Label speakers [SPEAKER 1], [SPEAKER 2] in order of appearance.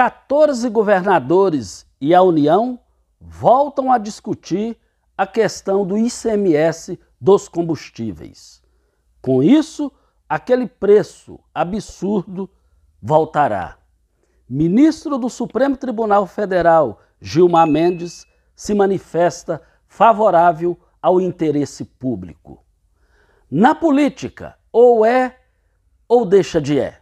[SPEAKER 1] 14 governadores e a União voltam a discutir a questão do ICMS dos combustíveis. Com isso, aquele preço absurdo voltará. Ministro do Supremo Tribunal Federal, Gilmar Mendes, se manifesta favorável ao interesse público. Na política, ou é ou deixa de é.